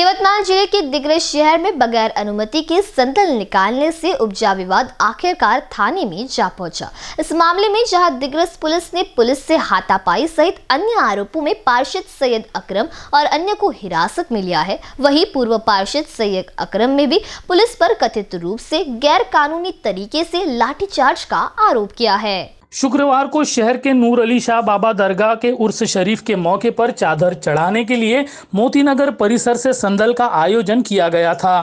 यवतमाल जिले के दिग्रज शहर में बगैर अनुमति के संतल निकालने से उपजा विवाद आखिरकार थाने में जा पहुंचा इस मामले में जहां दिग्रज पुलिस ने पुलिस से हाथापाई सहित अन्य आरोपों में पार्षद सैयद अकरम और अन्य को हिरासत में लिया है वहीं पूर्व पार्षद सैयद अकरम में भी पुलिस पर कथित रूप से गैर कानूनी तरीके से लाठीचार्ज का आरोप किया है शुक्रवार को शहर के नूर अली शाह बाबा दरगाह के उर्स शरीफ के मौके पर चादर चढ़ाने के लिए मोतीनगर परिसर से संदल का आयोजन किया गया था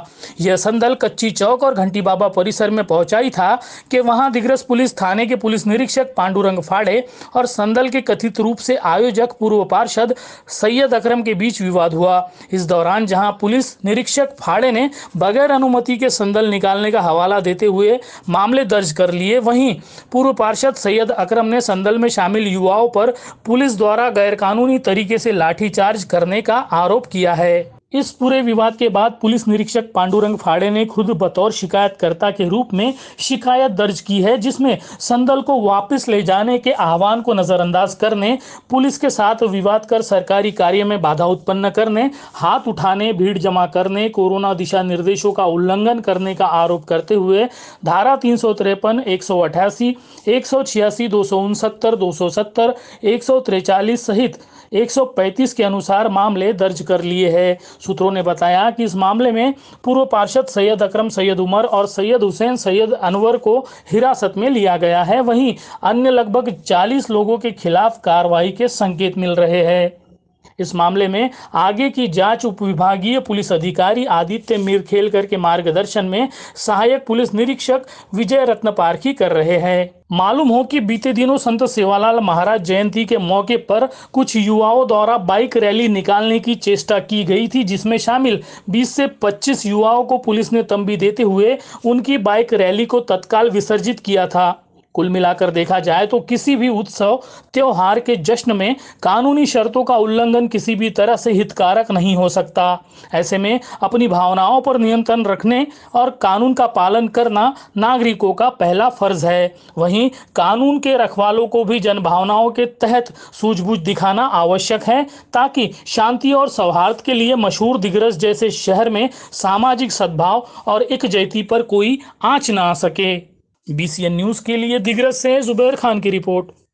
यह संदल कच्ची चौक और घंटी बाबा परिसर में पहुंचाई था कि वहां दिग्रस पुलिस थाने के पुलिस निरीक्षक पांडुरंग फाड़े और संदल के कथित रूप से आयोजक पूर्व पार्षद सैयद अक्रम के बीच विवाद हुआ इस दौरान जहाँ पुलिस निरीक्षक फाड़े ने बगैर अनुमति के संदल निकालने का हवाला देते हुए मामले दर्ज कर लिए वहीं पूर्व पार्षद सैयद सैयद अकरम ने संदल में शामिल युवाओं पर पुलिस द्वारा गैरकानूनी तरीके से लाठीचार्ज करने का आरोप किया है इस पूरे विवाद के बाद पुलिस निरीक्षक पांडुरंग फाड़े ने खुद बतौर शिकायतकर्ता के रूप में शिकायत दर्ज की है जिसमें संदल को वापस ले जाने के आह्वान को नजरअंदाज करने पुलिस के साथ विवाद कर सरकारी कार्य में बाधा उत्पन्न करने हाथ उठाने भीड़ जमा करने कोरोना दिशा निर्देशों का उल्लंघन करने का आरोप करते हुए धारा तीन सौ तिरपन एक सौ अठासी एक सौ छियासी दो सौ उनसत्तर दो सौ सत्तर एक सौ तिरचालीस सहित 135 के अनुसार मामले दर्ज कर लिए हैं सूत्रों ने बताया कि इस मामले में पूर्व पार्षद सैयद अकरम सैयद उमर और सैयद हुसैन सैयद अनवर को हिरासत में लिया गया है वहीं अन्य लगभग 40 लोगों के खिलाफ कार्रवाई के संकेत मिल रहे हैं इस मामले में आगे की जांच विभागीय पुलिस अधिकारी आदित्य खेलकर के मार्गदर्शन में सहायक पुलिस निरीक्षक विजय रत्न पारखी कर रहे हैं मालूम हो कि बीते दिनों संत सेवालाल महाराज जयंती के मौके पर कुछ युवाओं द्वारा बाइक रैली निकालने की चेष्टा की गई थी जिसमें शामिल 20 से 25 युवाओं को पुलिस ने तंबी देते हुए उनकी बाइक रैली को तत्काल विसर्जित किया था कुल मिलाकर देखा जाए तो किसी भी उत्सव त्योहार के जश्न में कानूनी शर्तों का उल्लंघन किसी भी तरह से हितकारक नहीं हो सकता ऐसे में अपनी भावनाओं पर नियंत्रण रखने और कानून का पालन करना नागरिकों का पहला फर्ज है वहीं कानून के रखवालों को भी जन भावनाओं के तहत सूझबूझ दिखाना आवश्यक है ताकि शांति और सौहार्द के लिए मशहूर दिग्रस जैसे शहर में सामाजिक सद्भाव और एकजहती पर कोई आँच ना आ सके बीसीएन न्यूज़ के लिए दिग्रज से जुबैर खान की रिपोर्ट